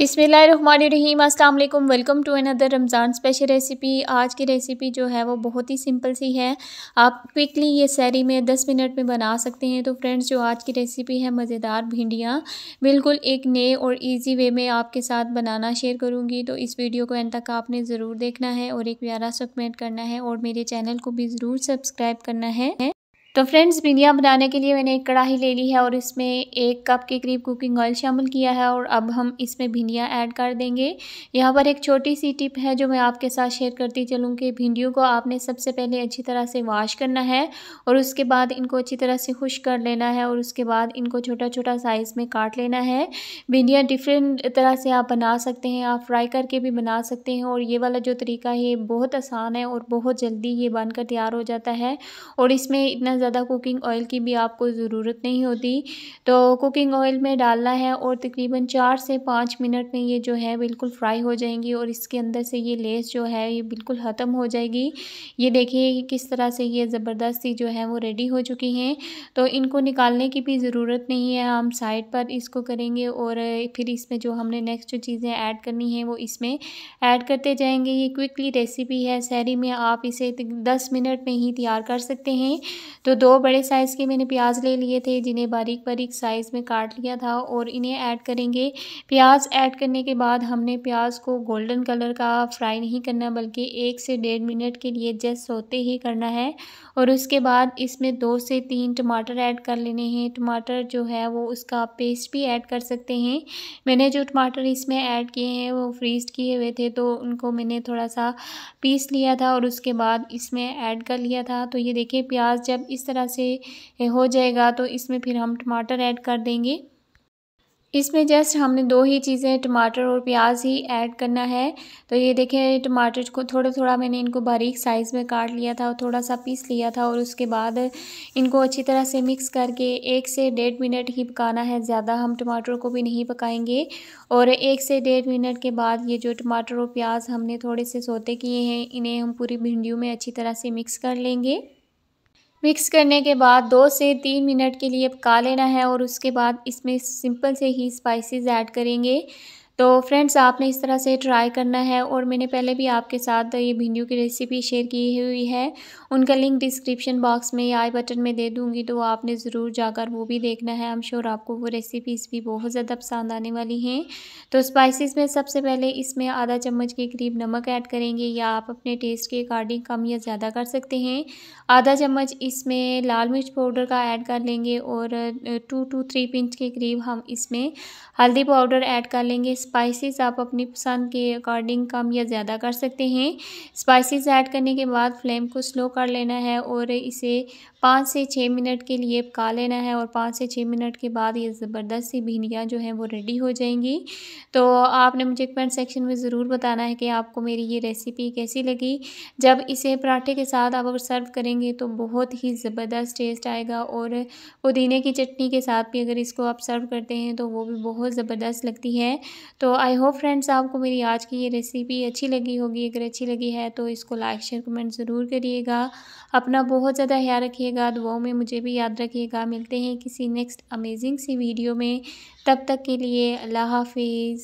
बिसमीम अस्सलाम वालेकुम welcome to another Ramzan special recipe आज की रेसिपी जो है वो बहुत ही सिंपल सी है आप क्विकली ये सैरी में दस मिनट में बना सकते हैं तो फ्रेंड्स जो आज की रेसिपी है मज़ेदार भिंडियाँ बिल्कुल एक नए और इजी वे में आपके साथ बनाना शेयर करूँगी तो इस वीडियो को एंड तक आपने ज़रूर देखना है और एक प्यारा सा कमेंट करना है और मेरे चैनल को भी ज़रूर सब्सक्राइब करना है तो फ्रेंड्स बिंदिया बनाने के लिए मैंने एक कढ़ाई ले ली है और इसमें एक कप के करीब कुकिंग ऑयल शामिल किया है और अब हम इसमें भिंडियाँ ऐड कर देंगे यहाँ पर एक छोटी सी टिप है जो मैं आपके साथ शेयर करती चलूँ कि भिंडियों को आपने सबसे पहले अच्छी तरह से वाश करना है और उसके बाद इनको अच्छी तरह से खुश कर लेना है और उसके बाद इनको छोटा छोटा साइज़ में काट लेना है भिंडियाँ डिफरेंट तरह से आप बना सकते हैं आप फ्राई करके भी बना सकते हैं और ये वाला जो तरीका है ये बहुत आसान है और बहुत जल्दी ये बनकर तैयार हो जाता है और इसमें इतना ज़्यादा कुकिंग ऑयल की भी आपको ज़रूरत नहीं होती तो कुकिंग ऑयल में डालना है और तकरीबन चार से पाँच मिनट में ये जो है बिल्कुल फ्राई हो जाएंगी और इसके अंदर से ये लेस जो है ये बिल्कुल ख़त्म हो जाएगी ये देखिए किस तरह से ये ज़बरदस्ती जो है वो रेडी हो चुकी हैं तो इनको निकालने की भी ज़रूरत नहीं है हम साइड पर इसको करेंगे और फिर इसमें जो हमने नेक्स्ट जो चीज़ें ऐड करनी है वो इसमें ऐड करते जाएंगे ये क्विकली रेसिपी है सैरी में आप इसे दस मिनट में ही तैयार कर सकते हैं तो तो दो बड़े साइज़ के मैंने प्याज ले लिए थे जिन्हें बारीक बारीक साइज़ में काट लिया था और इन्हें ऐड करेंगे प्याज ऐड करने के बाद हमने प्याज को गोल्डन कलर का फ्राई नहीं करना बल्कि एक से डेढ़ मिनट के लिए जस्ट सोते ही करना है और उसके बाद इसमें दो से तीन टमाटर ऐड कर लेने हैं टमाटर जो है वो उसका पेस्ट भी ऐड कर सकते हैं मैंने जो टमाटर इसमें ऐड किए हैं वो फ्रीज किए हुए थे तो उनको मैंने थोड़ा सा पीस लिया था और उसके बाद इसमें ऐड कर लिया था तो ये देखिए प्याज जब इस इस तरह से हो जाएगा तो इसमें फिर हम टमाटर ऐड कर देंगे इसमें जस्ट हमने दो ही चीज़ें टमाटर और प्याज ही ऐड करना है तो ये देखें टमाटर को थोड़ा थोड़ा मैंने इनको बारीक साइज़ में काट लिया था और थोड़ा सा पीस लिया था और उसके बाद इनको अच्छी तरह से मिक्स करके एक से डेढ़ मिनट ही पकाना है ज़्यादा हम टमाटर को भी नहीं पकाएंगे और एक से डेढ़ मिनट के बाद ये जो टमाटर और प्याज हमने थोड़े से सोते किए हैं इन्हें हम पूरी भिंडियों में अच्छी तरह से मिक्स कर लेंगे मिक्स करने के बाद दो से तीन मिनट के लिए पका लेना है और उसके बाद इसमें सिंपल से ही स्पाइसेस ऐड करेंगे तो फ्रेंड्स आपने इस तरह से ट्राई करना है और मैंने पहले भी आपके साथ ये भिंडियों की रेसिपी शेयर की हुई है उनका लिंक डिस्क्रिप्शन बॉक्स में या आई बटन में दे दूँगी तो आपने ज़रूर जाकर वो भी देखना है हम श्योर आपको वो रेसिपीज़ भी बहुत ज़्यादा पसंद आने वाली हैं तो स्पाइसिस में सबसे पहले इसमें आधा चम्मच के करीब नमक ऐड करेंगे या आप अपने टेस्ट के अकॉर्डिंग कम या ज़्यादा कर सकते हैं आधा चम्मच इसमें लाल मिर्च पाउडर का ऐड कर लेंगे और टू टू थ्री पिंच के करीब हम इसमें हल्दी पाउडर ऐड कर लेंगे स्पाइसेस आप अपनी पसंद के अकॉर्डिंग कम या ज़्यादा कर सकते हैं स्पाइसेस ऐड करने के बाद फ्लेम को स्लो कर लेना है और इसे पाँच से छः मिनट के लिए पका लेना है और पाँच से छः मिनट के बाद ये ज़बरदस्त सी भिंडियाँ जो हैं वो रेडी हो जाएंगी तो आपने मुझे कमेंट सेक्शन में ज़रूर बताना है कि आपको मेरी ये रेसिपी कैसी लगी जब इसे पराठे के साथ आप अगर सर्व करेंगे तो बहुत ही ज़बरदस्त टेस्ट आएगा और पुदीने की चटनी के साथ भी अगर इसको आप सर्व करते हैं तो वो भी बहुत ज़बरदस्त लगती है तो आई होप फ्रेंड्स आपको मेरी आज की ये रेसिपी अच्छी लगी होगी अगर अच्छी लगी है तो इसको लाइक शेयर कमेंट ज़रूर करिएगा अपना बहुत ज़्यादा ख्याल रखिएगा दुआओं में मुझे भी याद रखिएगा मिलते हैं किसी नेक्स्ट अमेजिंग सी वीडियो में तब तक के लिए अल्लाह हाफिज़